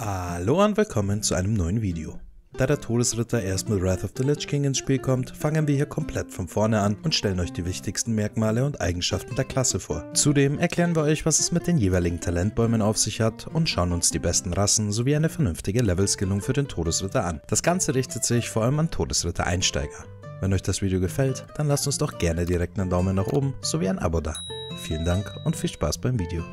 Hallo und willkommen zu einem neuen Video. Da der Todesritter erst mit Wrath of the Lich King ins Spiel kommt, fangen wir hier komplett von vorne an und stellen euch die wichtigsten Merkmale und Eigenschaften der Klasse vor. Zudem erklären wir euch, was es mit den jeweiligen Talentbäumen auf sich hat und schauen uns die besten Rassen sowie eine vernünftige Levelskillung für den Todesritter an. Das Ganze richtet sich vor allem an Todesritter-Einsteiger. Wenn euch das Video gefällt, dann lasst uns doch gerne direkt einen Daumen nach oben sowie ein Abo da. Vielen Dank und viel Spaß beim Video.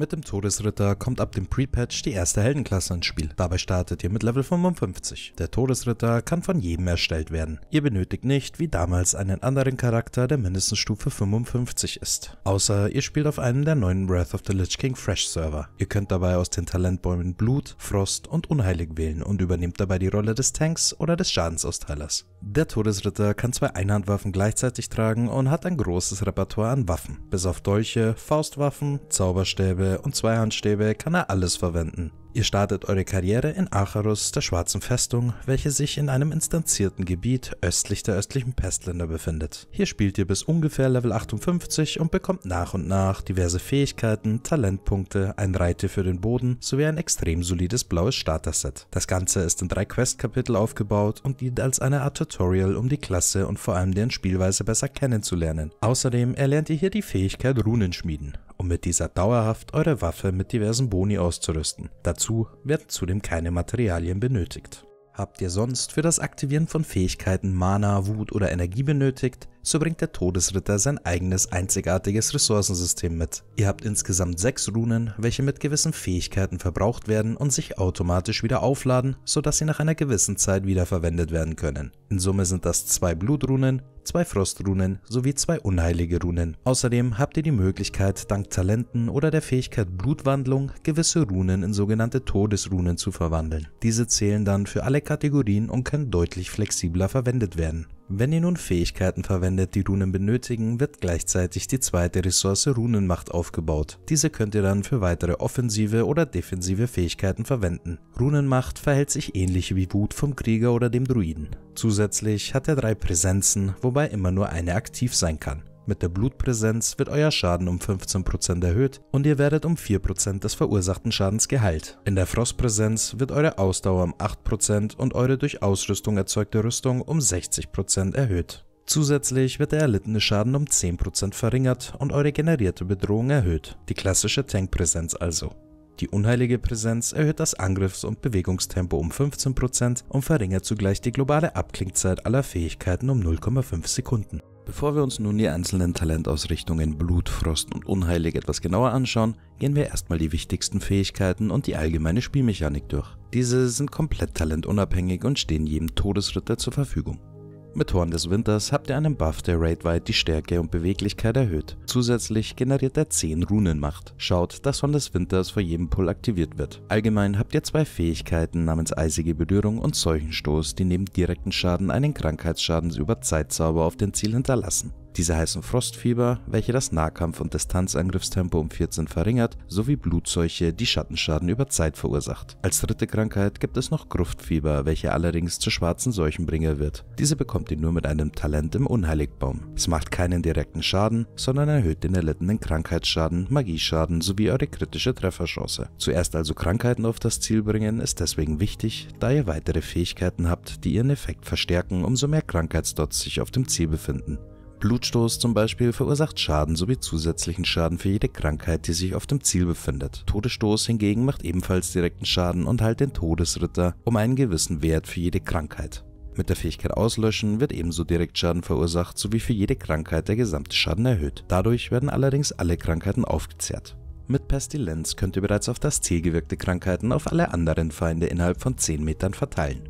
Mit dem Todesritter kommt ab dem Pre-Patch die erste Heldenklasse ins Spiel. Dabei startet ihr mit Level 55. Der Todesritter kann von jedem erstellt werden. Ihr benötigt nicht, wie damals, einen anderen Charakter, der mindestens Stufe 55 ist. Außer ihr spielt auf einem der neuen Wrath of the Lich King Fresh Server. Ihr könnt dabei aus den Talentbäumen Blut, Frost und Unheilig wählen und übernehmt dabei die Rolle des Tanks oder des Schadensausteilers. Der Todesritter kann zwei Einhandwaffen gleichzeitig tragen und hat ein großes Repertoire an Waffen. Bis auf Dolche, Faustwaffen, Zauberstäbe, Stäbe und Zweihandstäbe kann er alles verwenden. Ihr startet eure Karriere in Acharus, der schwarzen Festung, welche sich in einem instanzierten Gebiet östlich der östlichen Pestländer befindet. Hier spielt ihr bis ungefähr Level 58 und bekommt nach und nach diverse Fähigkeiten, Talentpunkte, ein Reiter für den Boden sowie ein extrem solides blaues Starter-Set. Das Ganze ist in drei Questkapitel aufgebaut und dient als eine Art Tutorial, um die Klasse und vor allem deren Spielweise besser kennenzulernen. Außerdem erlernt ihr hier die Fähigkeit Runenschmieden, um mit dieser dauerhaft eure Waffe mit diversen Boni auszurüsten. Dazu werden zudem keine Materialien benötigt. Habt ihr sonst für das Aktivieren von Fähigkeiten Mana, Wut oder Energie benötigt, so bringt der Todesritter sein eigenes einzigartiges Ressourcensystem mit. Ihr habt insgesamt sechs Runen, welche mit gewissen Fähigkeiten verbraucht werden und sich automatisch wieder aufladen, sodass sie nach einer gewissen Zeit wiederverwendet werden können. In Summe sind das zwei Blutrunen, zwei Frostrunen sowie zwei unheilige Runen. Außerdem habt ihr die Möglichkeit, dank Talenten oder der Fähigkeit Blutwandlung gewisse Runen in sogenannte Todesrunen zu verwandeln. Diese zählen dann für alle Kategorien und können deutlich flexibler verwendet werden. Wenn ihr nun Fähigkeiten verwendet, die Runen benötigen, wird gleichzeitig die zweite Ressource Runenmacht aufgebaut. Diese könnt ihr dann für weitere offensive oder defensive Fähigkeiten verwenden. Runenmacht verhält sich ähnlich wie Wut vom Krieger oder dem Druiden. Zusätzlich hat er drei Präsenzen, wobei immer nur eine aktiv sein kann. Mit der Blutpräsenz wird euer Schaden um 15% erhöht und ihr werdet um 4% des verursachten Schadens geheilt. In der Frostpräsenz wird eure Ausdauer um 8% und eure durch Ausrüstung erzeugte Rüstung um 60% erhöht. Zusätzlich wird der erlittene Schaden um 10% verringert und eure generierte Bedrohung erhöht. Die klassische Tankpräsenz also. Die unheilige Präsenz erhöht das Angriffs- und Bewegungstempo um 15% und verringert zugleich die globale Abklingzeit aller Fähigkeiten um 0,5 Sekunden. Bevor wir uns nun die einzelnen Talentausrichtungen Blut, Frost und Unheilig etwas genauer anschauen, gehen wir erstmal die wichtigsten Fähigkeiten und die allgemeine Spielmechanik durch. Diese sind komplett talentunabhängig und stehen jedem Todesritter zur Verfügung. Mit Horn des Winters habt ihr einen Buff, der raidweit die Stärke und Beweglichkeit erhöht. Zusätzlich generiert er 10 Runenmacht. Schaut, dass Horn des Winters vor jedem Pull aktiviert wird. Allgemein habt ihr zwei Fähigkeiten namens Eisige Berührung und Seuchenstoß, die neben direkten Schaden einen Krankheitsschaden über Zeitzauber auf den Ziel hinterlassen. Diese heißen Frostfieber, welche das Nahkampf- und Distanzangriffstempo um 14 verringert, sowie Blutseuche, die Schattenschaden über Zeit verursacht. Als dritte Krankheit gibt es noch Gruftfieber, welche allerdings zu schwarzen Seuchenbringer wird. Diese bekommt ihr nur mit einem Talent im Unheiligbaum. Es macht keinen direkten Schaden, sondern erhöht den erlittenen Krankheitsschaden, Magieschaden sowie eure kritische Trefferchance. Zuerst also Krankheiten auf das Ziel bringen ist deswegen wichtig, da ihr weitere Fähigkeiten habt, die ihren Effekt verstärken, umso mehr Krankheitsdots sich auf dem Ziel befinden. Blutstoß zum Beispiel verursacht Schaden sowie zusätzlichen Schaden für jede Krankheit, die sich auf dem Ziel befindet. Todesstoß hingegen macht ebenfalls direkten Schaden und heilt den Todesritter um einen gewissen Wert für jede Krankheit. Mit der Fähigkeit Auslöschen wird ebenso direkt Schaden verursacht sowie für jede Krankheit der gesamte Schaden erhöht. Dadurch werden allerdings alle Krankheiten aufgezehrt. Mit Pestilenz könnt ihr bereits auf das Ziel gewirkte Krankheiten auf alle anderen Feinde innerhalb von 10 Metern verteilen.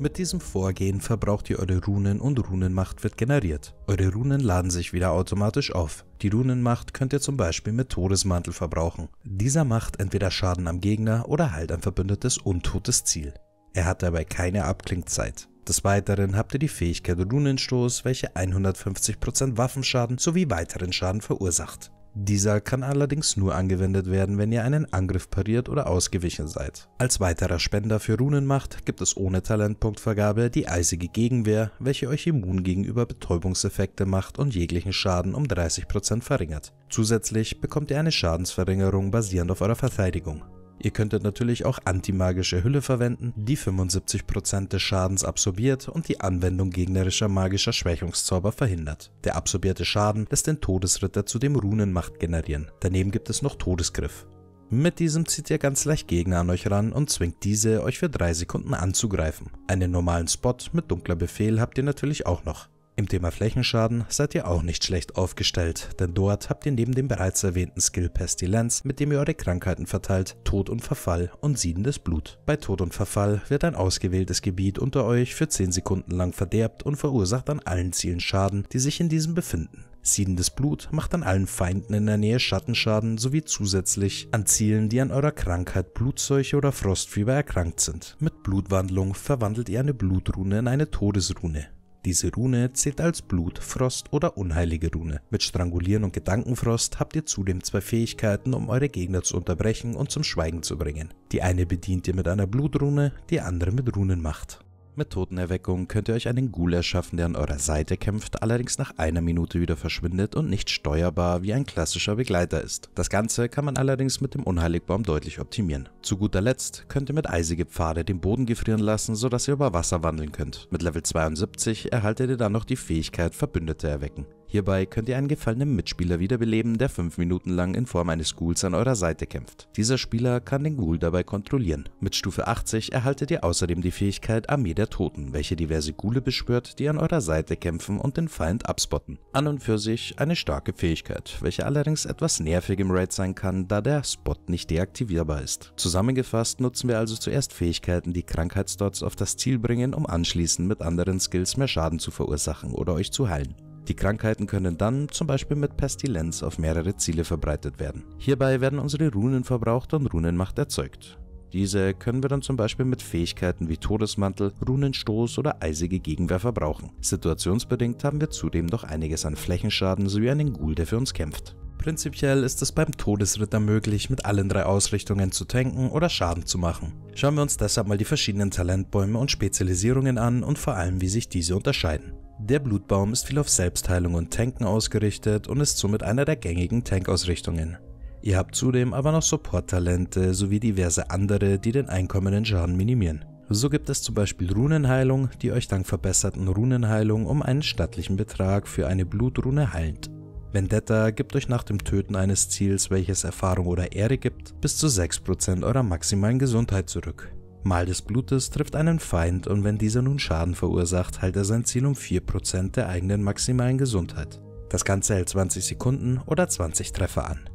Mit diesem Vorgehen verbraucht ihr eure Runen und Runenmacht wird generiert. Eure Runen laden sich wieder automatisch auf. Die Runenmacht könnt ihr zum Beispiel mit Todesmantel verbrauchen. Dieser macht entweder Schaden am Gegner oder heilt ein verbündetes untotes Ziel. Er hat dabei keine Abklingzeit. Des Weiteren habt ihr die Fähigkeit Runenstoß, welche 150% Waffenschaden sowie weiteren Schaden verursacht. Dieser kann allerdings nur angewendet werden, wenn ihr einen Angriff pariert oder ausgewichen seid. Als weiterer Spender für Runenmacht gibt es ohne Talentpunktvergabe die eisige Gegenwehr, welche euch immun gegenüber Betäubungseffekte macht und jeglichen Schaden um 30% verringert. Zusätzlich bekommt ihr eine Schadensverringerung basierend auf eurer Verteidigung. Ihr könntet natürlich auch antimagische Hülle verwenden, die 75% des Schadens absorbiert und die Anwendung gegnerischer magischer Schwächungszauber verhindert. Der absorbierte Schaden lässt den Todesritter zudem Runenmacht generieren. Daneben gibt es noch Todesgriff. Mit diesem zieht ihr ganz leicht Gegner an euch ran und zwingt diese, euch für 3 Sekunden anzugreifen. Einen normalen Spot mit dunkler Befehl habt ihr natürlich auch noch. Im Thema Flächenschaden seid ihr auch nicht schlecht aufgestellt, denn dort habt ihr neben dem bereits erwähnten Skill Pestilenz, mit dem ihr eure Krankheiten verteilt, Tod und Verfall und siedendes Blut. Bei Tod und Verfall wird ein ausgewähltes Gebiet unter euch für 10 Sekunden lang verderbt und verursacht an allen Zielen Schaden, die sich in diesem befinden. Siedendes Blut macht an allen Feinden in der Nähe Schattenschaden sowie zusätzlich an Zielen, die an eurer Krankheit Blutseuche oder Frostfieber erkrankt sind. Mit Blutwandlung verwandelt ihr eine Blutrune in eine Todesrune. Diese Rune zählt als Blut, Frost oder unheilige Rune. Mit Strangulieren und Gedankenfrost habt ihr zudem zwei Fähigkeiten, um eure Gegner zu unterbrechen und zum Schweigen zu bringen. Die eine bedient ihr mit einer Blutrune, die andere mit Runenmacht. Mit Totenerweckung könnt ihr euch einen Ghoul erschaffen, der an eurer Seite kämpft, allerdings nach einer Minute wieder verschwindet und nicht steuerbar wie ein klassischer Begleiter ist. Das Ganze kann man allerdings mit dem Unheiligbaum deutlich optimieren. Zu guter Letzt könnt ihr mit eisige Pfade den Boden gefrieren lassen, sodass ihr über Wasser wandeln könnt. Mit Level 72 erhaltet ihr dann noch die Fähigkeit Verbündete erwecken. Hierbei könnt ihr einen gefallenen Mitspieler wiederbeleben, der 5 Minuten lang in Form eines Ghouls an eurer Seite kämpft. Dieser Spieler kann den Ghoul dabei kontrollieren. Mit Stufe 80 erhaltet ihr außerdem die Fähigkeit Armee der Toten, welche diverse Ghule beschwört, die an eurer Seite kämpfen und den Feind abspotten. An und für sich eine starke Fähigkeit, welche allerdings etwas nervig im Raid sein kann, da der Spot nicht deaktivierbar ist. Zusammengefasst nutzen wir also zuerst Fähigkeiten, die Krankheitsdots auf das Ziel bringen, um anschließend mit anderen Skills mehr Schaden zu verursachen oder euch zu heilen. Die Krankheiten können dann zum Beispiel mit Pestilenz auf mehrere Ziele verbreitet werden. Hierbei werden unsere Runen verbraucht und Runenmacht erzeugt. Diese können wir dann zum Beispiel mit Fähigkeiten wie Todesmantel, Runenstoß oder eisige Gegenwehr verbrauchen. Situationsbedingt haben wir zudem noch einiges an Flächenschaden sowie einen Ghoul, der für uns kämpft. Prinzipiell ist es beim Todesritter möglich, mit allen drei Ausrichtungen zu tanken oder Schaden zu machen. Schauen wir uns deshalb mal die verschiedenen Talentbäume und Spezialisierungen an und vor allem, wie sich diese unterscheiden. Der Blutbaum ist viel auf Selbstheilung und Tanken ausgerichtet und ist somit einer der gängigen Tankausrichtungen. Ihr habt zudem aber noch Support-Talente sowie diverse andere, die den einkommenden Schaden minimieren. So gibt es zum Beispiel Runenheilung, die euch dank verbesserten Runenheilung um einen stattlichen Betrag für eine Blutrune heilt. Vendetta gibt euch nach dem Töten eines Ziels, welches Erfahrung oder Ehre gibt, bis zu 6% eurer maximalen Gesundheit zurück. Mal des Blutes trifft einen Feind und wenn dieser nun Schaden verursacht, heilt er sein Ziel um 4% der eigenen maximalen Gesundheit. Das Ganze hält 20 Sekunden oder 20 Treffer an.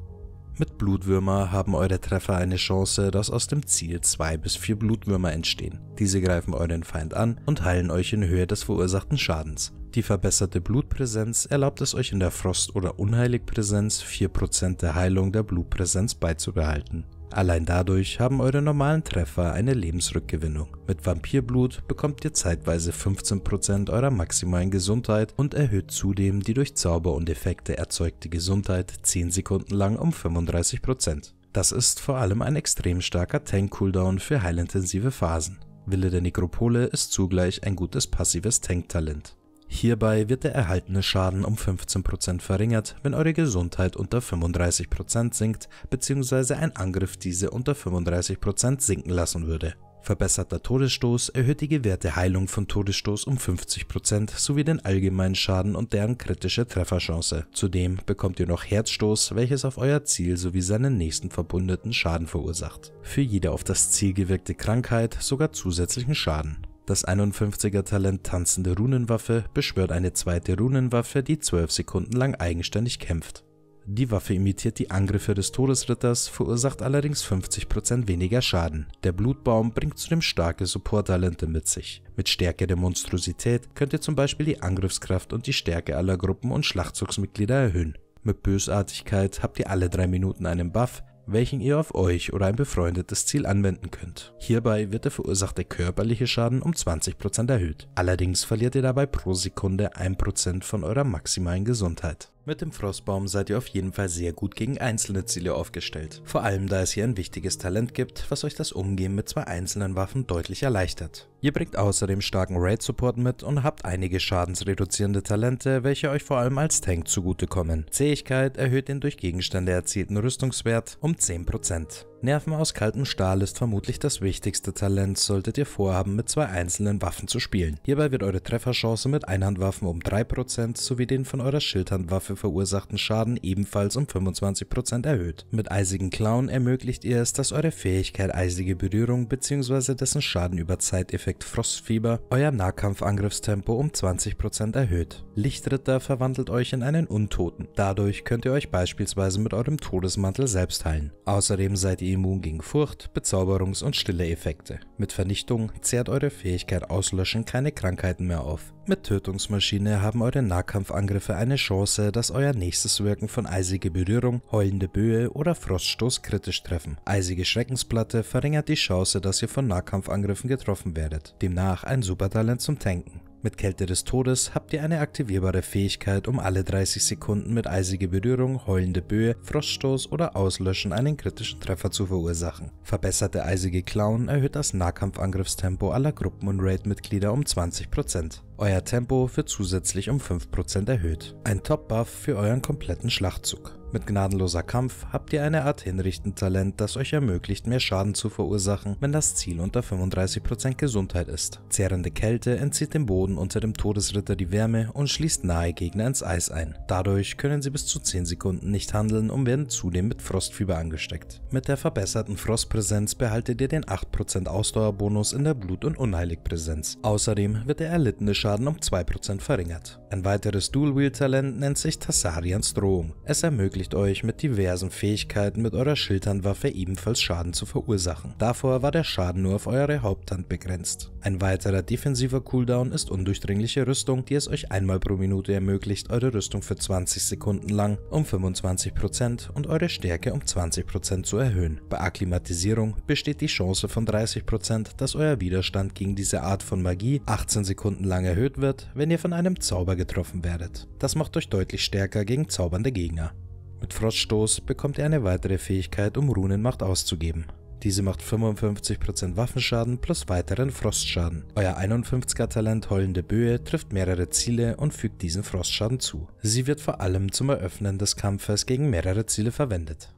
Mit Blutwürmer haben eure Treffer eine Chance, dass aus dem Ziel 2 bis vier Blutwürmer entstehen. Diese greifen euren Feind an und heilen euch in Höhe des verursachten Schadens. Die verbesserte Blutpräsenz erlaubt es euch in der Frost- oder Unheiligpräsenz 4% der Heilung der Blutpräsenz beizubehalten. Allein dadurch haben eure normalen Treffer eine Lebensrückgewinnung. Mit Vampirblut bekommt ihr zeitweise 15% eurer maximalen Gesundheit und erhöht zudem die durch Zauber und Effekte erzeugte Gesundheit 10 Sekunden lang um 35%. Das ist vor allem ein extrem starker Tank-Cooldown für heilintensive Phasen. Wille der Nekropole ist zugleich ein gutes passives Tank-Talent. Hierbei wird der erhaltene Schaden um 15% verringert, wenn eure Gesundheit unter 35% sinkt bzw. ein Angriff diese unter 35% sinken lassen würde. Verbesserter Todesstoß erhöht die gewährte Heilung von Todesstoß um 50% sowie den allgemeinen Schaden und deren kritische Trefferchance. Zudem bekommt ihr noch Herzstoß, welches auf euer Ziel sowie seinen nächsten Verbündeten Schaden verursacht. Für jede auf das Ziel gewirkte Krankheit sogar zusätzlichen Schaden. Das 51er Talent Tanzende Runenwaffe beschwört eine zweite Runenwaffe, die 12 Sekunden lang eigenständig kämpft. Die Waffe imitiert die Angriffe des Todesritters, verursacht allerdings 50% weniger Schaden. Der Blutbaum bringt zudem starke Support-Talente mit sich. Mit Stärke der Monstrosität könnt ihr zum Beispiel die Angriffskraft und die Stärke aller Gruppen und Schlachtzugsmitglieder erhöhen. Mit Bösartigkeit habt ihr alle 3 Minuten einen Buff, welchen ihr auf euch oder ein befreundetes Ziel anwenden könnt. Hierbei wird der verursachte körperliche Schaden um 20% erhöht. Allerdings verliert ihr dabei pro Sekunde 1% von eurer maximalen Gesundheit. Mit dem Frostbaum seid ihr auf jeden Fall sehr gut gegen einzelne Ziele aufgestellt, vor allem da es hier ein wichtiges Talent gibt, was euch das Umgehen mit zwei einzelnen Waffen deutlich erleichtert. Ihr bringt außerdem starken Raid-Support mit und habt einige schadensreduzierende Talente, welche euch vor allem als Tank zugutekommen. Zähigkeit erhöht den durch Gegenstände erzielten Rüstungswert um 10%. Nerven aus kaltem Stahl ist vermutlich das wichtigste Talent, solltet ihr vorhaben, mit zwei einzelnen Waffen zu spielen. Hierbei wird eure Trefferchance mit Einhandwaffen um 3% sowie den von eurer Schildhandwaffe verursachten Schaden ebenfalls um 25% erhöht. Mit eisigen Clown ermöglicht ihr es, dass eure Fähigkeit eisige Berührung bzw. dessen Schaden über Zeiteffekt Frostfieber euer Nahkampfangriffstempo um 20% erhöht. Lichtritter verwandelt euch in einen Untoten. Dadurch könnt ihr euch beispielsweise mit eurem Todesmantel selbst heilen. Außerdem seid ihr immun gegen Furcht, Bezauberungs- und stille Effekte. Mit Vernichtung zehrt eure Fähigkeit Auslöschen keine Krankheiten mehr auf. Mit Tötungsmaschine haben eure Nahkampfangriffe eine Chance, dass euer nächstes Wirken von eisige Berührung, heulende Böe oder Froststoß kritisch treffen. Eisige Schreckensplatte verringert die Chance, dass ihr von Nahkampfangriffen getroffen werdet. Demnach ein Supertalent zum Tanken. Mit Kälte des Todes habt ihr eine aktivierbare Fähigkeit, um alle 30 Sekunden mit eisige Berührung, heulende Böe, Froststoß oder Auslöschen einen kritischen Treffer zu verursachen. Verbesserte eisige Clown erhöht das Nahkampfangriffstempo aller Gruppen- und Raid-Mitglieder um 20%. Euer Tempo wird zusätzlich um 5% erhöht. Ein Top-Buff für euren kompletten Schlachtzug. Mit gnadenloser Kampf habt ihr eine Art Hinrichtentalent, das euch ermöglicht, mehr Schaden zu verursachen, wenn das Ziel unter 35% Gesundheit ist. Zehrende Kälte entzieht dem Boden unter dem Todesritter die Wärme und schließt nahe Gegner ins Eis ein. Dadurch können sie bis zu 10 Sekunden nicht handeln und werden zudem mit Frostfieber angesteckt. Mit der verbesserten Frostpräsenz behaltet ihr den 8% Ausdauerbonus in der Blut- und Unheiligpräsenz. Außerdem wird der erlittene Schaden um 2% verringert. Ein weiteres Dual-Wheel-Talent nennt sich Tassarians Drohung. Es ermöglicht ermöglicht euch, mit diversen Fähigkeiten mit eurer Schildhandwaffe ebenfalls Schaden zu verursachen. Davor war der Schaden nur auf eure Haupthand begrenzt. Ein weiterer defensiver Cooldown ist undurchdringliche Rüstung, die es euch einmal pro Minute ermöglicht, eure Rüstung für 20 Sekunden lang um 25% und eure Stärke um 20% zu erhöhen. Bei Akklimatisierung besteht die Chance von 30%, dass euer Widerstand gegen diese Art von Magie 18 Sekunden lang erhöht wird, wenn ihr von einem Zauber getroffen werdet. Das macht euch deutlich stärker gegen zaubernde Gegner. Mit Froststoß bekommt er eine weitere Fähigkeit, um Runenmacht auszugeben. Diese macht 55% Waffenschaden plus weiteren Frostschaden. Euer 51er Talent Heulende Böe trifft mehrere Ziele und fügt diesen Frostschaden zu. Sie wird vor allem zum Eröffnen des Kampfes gegen mehrere Ziele verwendet.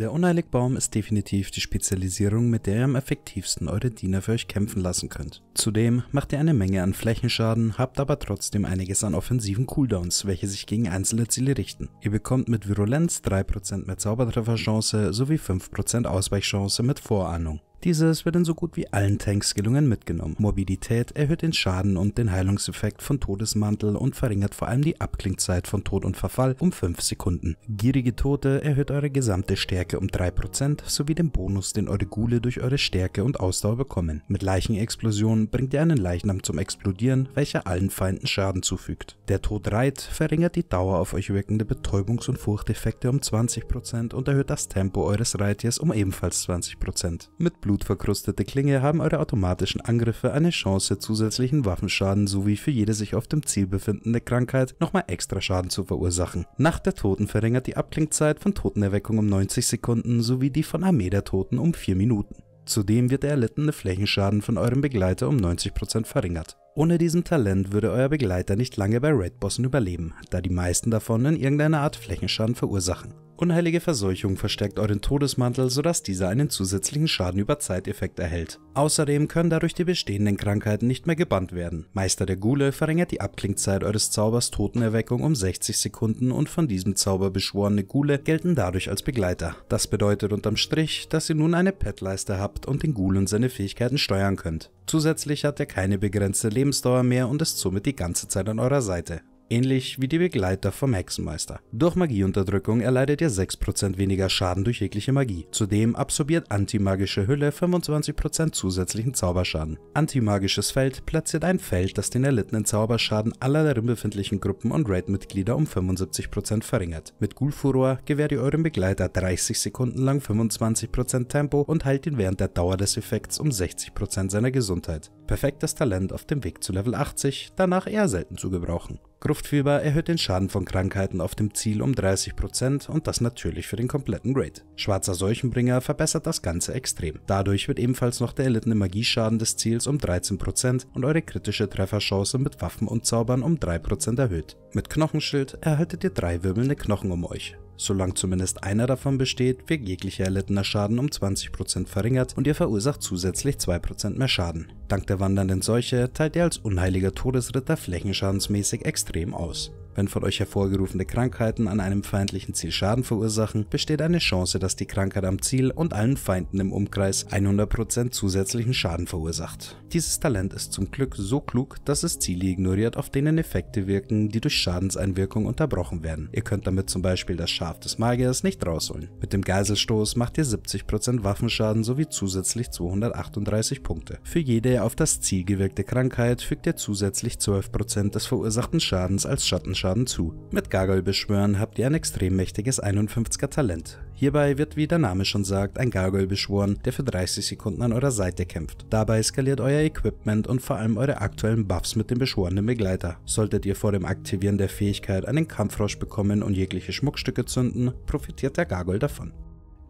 Der Unheiligbaum ist definitiv die Spezialisierung, mit der ihr am effektivsten eure Diener für euch kämpfen lassen könnt. Zudem macht ihr eine Menge an Flächenschaden, habt aber trotzdem einiges an offensiven Cooldowns, welche sich gegen einzelne Ziele richten. Ihr bekommt mit Virulenz 3% mehr Zaubertrefferchance sowie 5% Ausweichchance mit Vorahnung. Dieses wird in so gut wie allen Tanks gelungen mitgenommen. Mobilität erhöht den Schaden und den Heilungseffekt von Todesmantel und verringert vor allem die Abklingzeit von Tod und Verfall um 5 Sekunden. Gierige Tote erhöht eure gesamte Stärke um 3% sowie den Bonus, den eure Ghule durch eure Stärke und Ausdauer bekommen. Mit Leichenexplosion bringt ihr einen Leichnam zum Explodieren, welcher allen Feinden Schaden zufügt. Der Tod Reit verringert die Dauer auf euch wirkende Betäubungs- und Furchteffekte um 20% und erhöht das Tempo eures Reitiers um ebenfalls 20%. Mit Blut blutverkrustete Klinge haben eure automatischen Angriffe eine Chance, zusätzlichen Waffenschaden sowie für jede sich auf dem Ziel befindende Krankheit nochmal extra Schaden zu verursachen. Nacht der Toten verringert die Abklingzeit von Totenerweckung um 90 Sekunden sowie die von Armee der Toten um 4 Minuten. Zudem wird der erlittene Flächenschaden von eurem Begleiter um 90% verringert. Ohne diesem Talent würde euer Begleiter nicht lange bei Raid-Bossen überleben, da die meisten davon in irgendeiner Art Flächenschaden verursachen. Unheilige Verseuchung verstärkt euren Todesmantel, sodass dieser einen zusätzlichen Schaden über Zeiteffekt erhält. Außerdem können dadurch die bestehenden Krankheiten nicht mehr gebannt werden. Meister der Gule verringert die Abklingzeit eures Zaubers Totenerweckung um 60 Sekunden und von diesem Zauber beschworene Gule gelten dadurch als Begleiter. Das bedeutet unterm Strich, dass ihr nun eine Petleiste habt und den Ghoul und seine Fähigkeiten steuern könnt. Zusätzlich hat er keine begrenzte Lebensdauer mehr und ist somit die ganze Zeit an eurer Seite ähnlich wie die Begleiter vom Hexenmeister. Durch Magieunterdrückung erleidet ihr 6% weniger Schaden durch jegliche Magie. Zudem absorbiert antimagische Hülle 25% zusätzlichen Zauberschaden. Antimagisches Feld platziert ein Feld, das den erlittenen Zauberschaden aller darin befindlichen Gruppen und Raid-Mitglieder um 75% verringert. Mit Gulfuror gewährt ihr eurem Begleiter 30 Sekunden lang 25% Tempo und heilt ihn während der Dauer des Effekts um 60% seiner Gesundheit. Perfektes Talent auf dem Weg zu Level 80, danach eher selten zu gebrauchen. Gruftfieber erhöht den Schaden von Krankheiten auf dem Ziel um 30% und das natürlich für den kompletten Raid. Schwarzer Seuchenbringer verbessert das Ganze extrem. Dadurch wird ebenfalls noch der erlittene Magieschaden des Ziels um 13% und eure kritische Trefferchance mit Waffen und Zaubern um 3% erhöht. Mit Knochenschild erhaltet ihr drei wirbelnde Knochen um euch solange zumindest einer davon besteht, wird jeglicher erlittener Schaden um 20% verringert und ihr verursacht zusätzlich 2% mehr Schaden. Dank der wandernden Seuche teilt ihr als unheiliger Todesritter flächenschadensmäßig extrem aus. Wenn von euch hervorgerufene Krankheiten an einem feindlichen Ziel Schaden verursachen, besteht eine Chance, dass die Krankheit am Ziel und allen Feinden im Umkreis 100% zusätzlichen Schaden verursacht. Dieses Talent ist zum Glück so klug, dass es Ziele ignoriert, auf denen Effekte wirken, die durch Schadenseinwirkung unterbrochen werden. Ihr könnt damit zum Beispiel das Schaf des Magiers nicht rausholen. Mit dem Geiselstoß macht ihr 70% Waffenschaden sowie zusätzlich 238 Punkte. Für jede auf das Ziel gewirkte Krankheit fügt ihr zusätzlich 12% des verursachten Schadens als Schattenschaden Schaden zu. Mit Gargoyle beschwören habt ihr ein extrem mächtiges 51er Talent. Hierbei wird, wie der Name schon sagt, ein Gargoyle beschworen, der für 30 Sekunden an eurer Seite kämpft. Dabei skaliert euer Equipment und vor allem eure aktuellen Buffs mit dem beschworenen Begleiter. Solltet ihr vor dem Aktivieren der Fähigkeit einen Kampfrausch bekommen und jegliche Schmuckstücke zünden, profitiert der Gargoyle davon.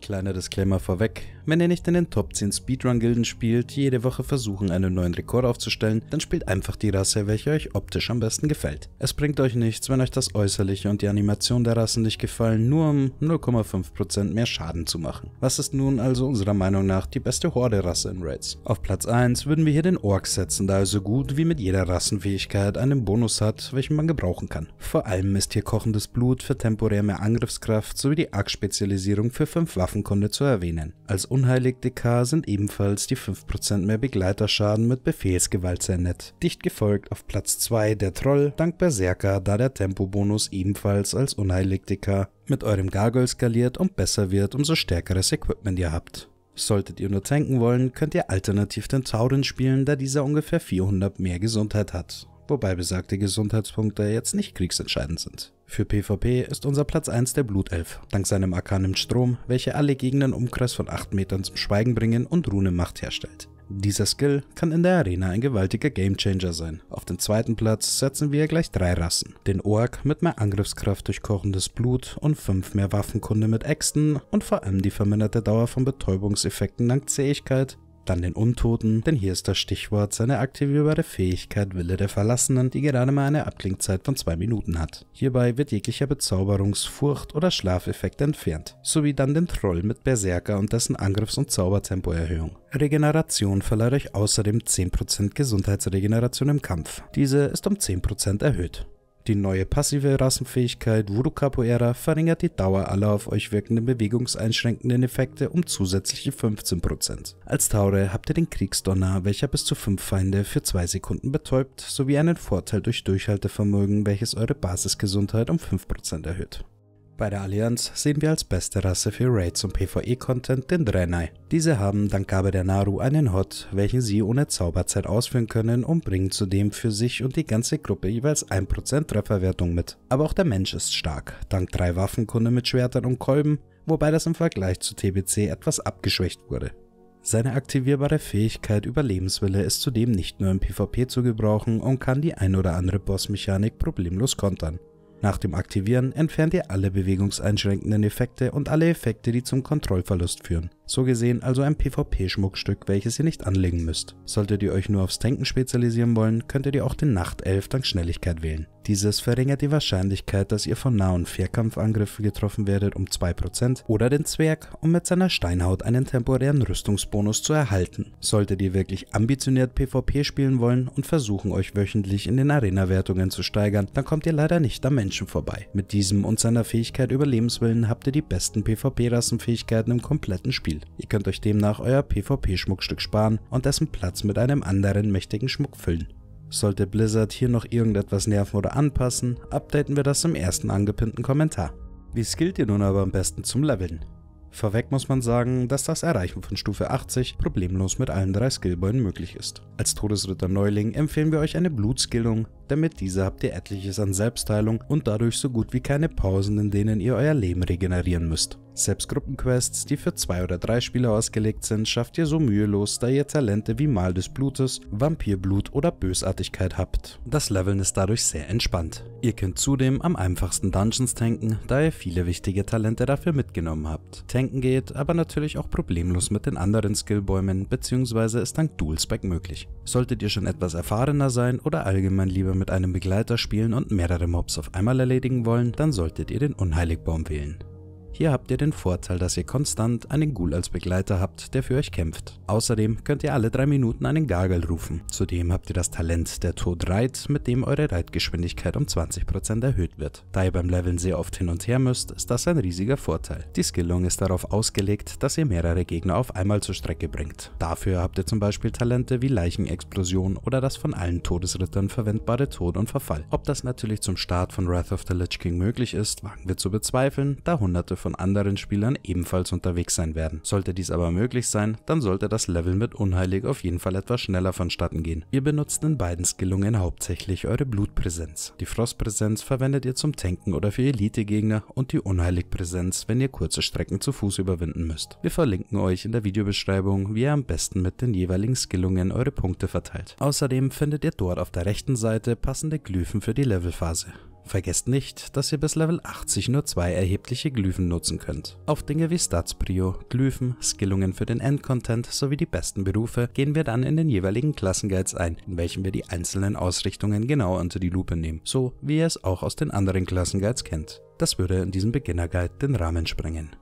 Kleiner Disclaimer vorweg, wenn ihr nicht in den Top 10 Speedrun-Gilden spielt, die jede Woche versuchen, einen neuen Rekord aufzustellen, dann spielt einfach die Rasse, welche euch optisch am besten gefällt. Es bringt euch nichts, wenn euch das Äußerliche und die Animation der Rassen nicht gefallen, nur um 0,5% mehr Schaden zu machen. Was ist nun also unserer Meinung nach die beste Horde-Rasse in Raids? Auf Platz 1 würden wir hier den Ork setzen, da er so gut wie mit jeder Rassenfähigkeit einen Bonus hat, welchen man gebrauchen kann. Vor allem ist hier kochendes Blut für temporär mehr Angriffskraft sowie die Arc-Spezialisierung für 5 Waffenkunde zu erwähnen. Als unheilig DK sind ebenfalls die 5% mehr Begleiterschaden mit Befehlsgewalt sehr nett. Dicht gefolgt auf Platz 2 der Troll dank Berserker, da der Tempobonus ebenfalls als unheilig DK mit eurem Gargoyle skaliert und besser wird, umso stärkeres Equipment ihr habt. Solltet ihr nur tanken wollen, könnt ihr alternativ den Tauren spielen, da dieser ungefähr 400 mehr Gesundheit hat. Wobei besagte Gesundheitspunkte jetzt nicht kriegsentscheidend sind. Für PvP ist unser Platz 1 der Blutelf, dank seinem im Strom, welcher alle Gegner im Umkreis von 8 Metern zum Schweigen bringen und Rune Macht herstellt. Dieser Skill kann in der Arena ein gewaltiger Gamechanger sein. Auf den zweiten Platz setzen wir gleich drei Rassen. Den Ork mit mehr Angriffskraft durch kochendes Blut und 5 mehr Waffenkunde mit Äxten und vor allem die verminderte Dauer von Betäubungseffekten dank Zähigkeit dann den Untoten, denn hier ist das Stichwort seine aktivierbare Fähigkeit Wille der Verlassenen, die gerade mal eine Abklingzeit von 2 Minuten hat. Hierbei wird jeglicher Bezauberungs-, Furcht- oder Schlafeffekt entfernt, sowie dann den Troll mit Berserker und dessen Angriffs- und Zaubertempoerhöhung. Regeneration verleiht euch außerdem 10% Gesundheitsregeneration im Kampf. Diese ist um 10% erhöht. Die neue passive Rassenfähigkeit Voodoo Capoeira verringert die Dauer aller auf euch wirkenden bewegungseinschränkenden Effekte um zusätzliche 15%. Als Taure habt ihr den Kriegsdonner, welcher bis zu 5 Feinde für 2 Sekunden betäubt, sowie einen Vorteil durch Durchhaltevermögen, welches eure Basisgesundheit um 5% erhöht. Bei der Allianz sehen wir als beste Rasse für Raids und PvE-Content den Drenai. Diese haben dank Gabe der Naru einen Hot, welchen sie ohne Zauberzeit ausführen können und bringen zudem für sich und die ganze Gruppe jeweils 1% Trefferwertung mit. Aber auch der Mensch ist stark, dank drei Waffenkunde mit Schwertern und Kolben, wobei das im Vergleich zu TBC etwas abgeschwächt wurde. Seine aktivierbare Fähigkeit Überlebenswille ist zudem nicht nur im PvP zu gebrauchen und kann die ein oder andere Bossmechanik problemlos kontern. Nach dem Aktivieren entfernt ihr alle bewegungseinschränkenden Effekte und alle Effekte, die zum Kontrollverlust führen so gesehen also ein PvP-Schmuckstück, welches ihr nicht anlegen müsst. Solltet ihr euch nur aufs Tanken spezialisieren wollen, könntet ihr auch den Nachtelf dank Schnelligkeit wählen. Dieses verringert die Wahrscheinlichkeit, dass ihr von Nah- und Fernkampfangriffen getroffen werdet um 2% oder den Zwerg, um mit seiner Steinhaut einen temporären Rüstungsbonus zu erhalten. Solltet ihr wirklich ambitioniert PvP spielen wollen und versuchen euch wöchentlich in den Arena-Wertungen zu steigern, dann kommt ihr leider nicht am Menschen vorbei. Mit diesem und seiner Fähigkeit Überlebenswillen habt ihr die besten PvP-Rassenfähigkeiten im kompletten Spiel. Spiel. Ihr könnt euch demnach euer PvP-Schmuckstück sparen und dessen Platz mit einem anderen mächtigen Schmuck füllen. Sollte Blizzard hier noch irgendetwas nerven oder anpassen, updaten wir das im ersten angepinnten Kommentar. Wie skillt ihr nun aber am besten zum Leveln? Vorweg muss man sagen, dass das Erreichen von Stufe 80 problemlos mit allen drei Skillbäumen möglich ist. Als Todesritter Neuling empfehlen wir euch eine Blutskillung, denn mit dieser habt ihr etliches an Selbstheilung und dadurch so gut wie keine Pausen, in denen ihr euer Leben regenerieren müsst. Selbst Gruppenquests, die für zwei oder drei Spieler ausgelegt sind, schafft ihr so mühelos, da ihr Talente wie Mal des Blutes, Vampirblut oder Bösartigkeit habt. Das Leveln ist dadurch sehr entspannt. Ihr könnt zudem am einfachsten Dungeons tanken, da ihr viele wichtige Talente dafür mitgenommen habt. Tanken geht aber natürlich auch problemlos mit den anderen Skillbäumen bzw. ist dank Dualspec möglich. Solltet ihr schon etwas erfahrener sein oder allgemein lieber mit einem Begleiter spielen und mehrere Mobs auf einmal erledigen wollen, dann solltet ihr den Unheiligbaum wählen. Hier habt ihr den Vorteil, dass ihr konstant einen Ghoul als Begleiter habt, der für euch kämpft. Außerdem könnt ihr alle drei Minuten einen Gargel rufen. Zudem habt ihr das Talent der Todreit, mit dem eure Reitgeschwindigkeit um 20% erhöht wird. Da ihr beim Leveln sehr oft hin und her müsst, ist das ein riesiger Vorteil. Die Skillung ist darauf ausgelegt, dass ihr mehrere Gegner auf einmal zur Strecke bringt. Dafür habt ihr zum Beispiel Talente wie Leichenexplosion oder das von allen Todesrittern verwendbare Tod und Verfall. Ob das natürlich zum Start von Wrath of the Lich King möglich ist, wagen wir zu bezweifeln, da hunderte von anderen Spielern ebenfalls unterwegs sein werden. Sollte dies aber möglich sein, dann sollte das Level mit Unheilig auf jeden Fall etwas schneller vonstatten gehen. Ihr benutzt in beiden Skillungen hauptsächlich eure Blutpräsenz. Die Frostpräsenz verwendet ihr zum Tanken oder für Elite-Gegner und die Unheiligpräsenz, wenn ihr kurze Strecken zu Fuß überwinden müsst. Wir verlinken euch in der Videobeschreibung, wie ihr am besten mit den jeweiligen Skillungen eure Punkte verteilt. Außerdem findet ihr dort auf der rechten Seite passende Glyphen für die Levelphase. Vergesst nicht, dass ihr bis Level 80 nur zwei erhebliche Glyphen nutzen könnt. Auf Dinge wie Statsbrio, Glyphen, Skillungen für den Endcontent sowie die besten Berufe gehen wir dann in den jeweiligen Klassenguides ein, in welchen wir die einzelnen Ausrichtungen genau unter die Lupe nehmen, so wie ihr es auch aus den anderen Klassenguides kennt. Das würde in diesem Beginnerguide den Rahmen sprengen.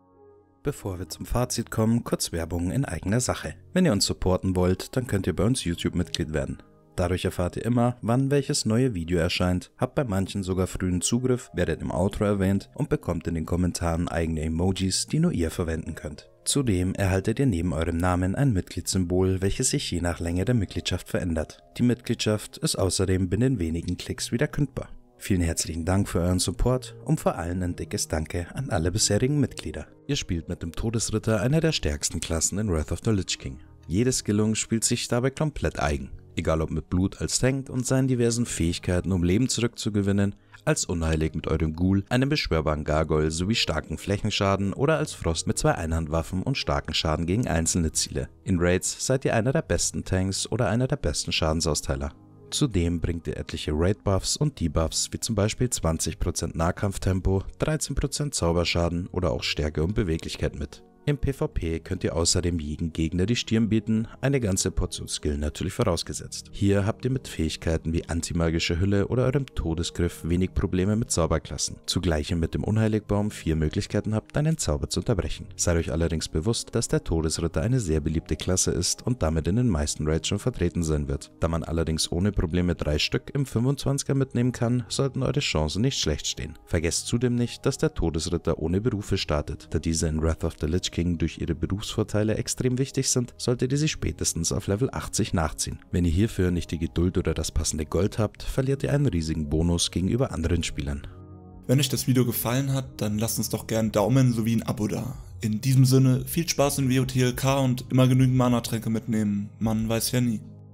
Bevor wir zum Fazit kommen, kurz Werbung in eigener Sache. Wenn ihr uns supporten wollt, dann könnt ihr bei uns YouTube-Mitglied werden. Dadurch erfahrt ihr immer, wann welches neue Video erscheint, habt bei manchen sogar frühen Zugriff, werdet im Outro erwähnt und bekommt in den Kommentaren eigene Emojis, die nur ihr verwenden könnt. Zudem erhaltet ihr neben eurem Namen ein Mitgliedssymbol, welches sich je nach Länge der Mitgliedschaft verändert. Die Mitgliedschaft ist außerdem binnen wenigen Klicks wieder kündbar. Vielen herzlichen Dank für euren Support und vor allem ein dickes Danke an alle bisherigen Mitglieder. Ihr spielt mit dem Todesritter einer der stärksten Klassen in Wrath of the Lich King. Jedes Gelung spielt sich dabei komplett eigen egal ob mit Blut als Tank und seinen diversen Fähigkeiten, um Leben zurückzugewinnen, als Unheilig mit eurem Ghoul, einem beschwörbaren Gargoyle sowie starken Flächenschaden oder als Frost mit zwei Einhandwaffen und starken Schaden gegen einzelne Ziele. In Raids seid ihr einer der besten Tanks oder einer der besten Schadensausteiler. Zudem bringt ihr etliche Raid-Buffs und Debuffs, wie zum Beispiel 20% Nahkampftempo, 13% Zauberschaden oder auch Stärke und Beweglichkeit mit. Im PvP könnt ihr außerdem jeden Gegner die Stirn bieten, eine ganze Portion Skill natürlich vorausgesetzt. Hier habt ihr mit Fähigkeiten wie antimagische Hülle oder eurem Todesgriff wenig Probleme mit Zauberklassen. Zugleich ihr mit dem Unheiligbaum vier Möglichkeiten habt, einen Zauber zu unterbrechen. Seid euch allerdings bewusst, dass der Todesritter eine sehr beliebte Klasse ist und damit in den meisten Raids schon vertreten sein wird. Da man allerdings ohne Probleme drei Stück im 25er mitnehmen kann, sollten eure Chancen nicht schlecht stehen. Vergesst zudem nicht, dass der Todesritter ohne Berufe startet, da diese in Wrath of the Lich King durch ihre Berufsvorteile extrem wichtig sind, solltet ihr sie spätestens auf Level 80 nachziehen. Wenn ihr hierfür nicht die Geduld oder das passende Gold habt, verliert ihr einen riesigen Bonus gegenüber anderen Spielern. Wenn euch das Video gefallen hat, dann lasst uns doch gern Daumen sowie ein Abo da. In diesem Sinne, viel Spaß in WOTLK und immer genügend Mana-Tränke mitnehmen. Man weiß ja nie.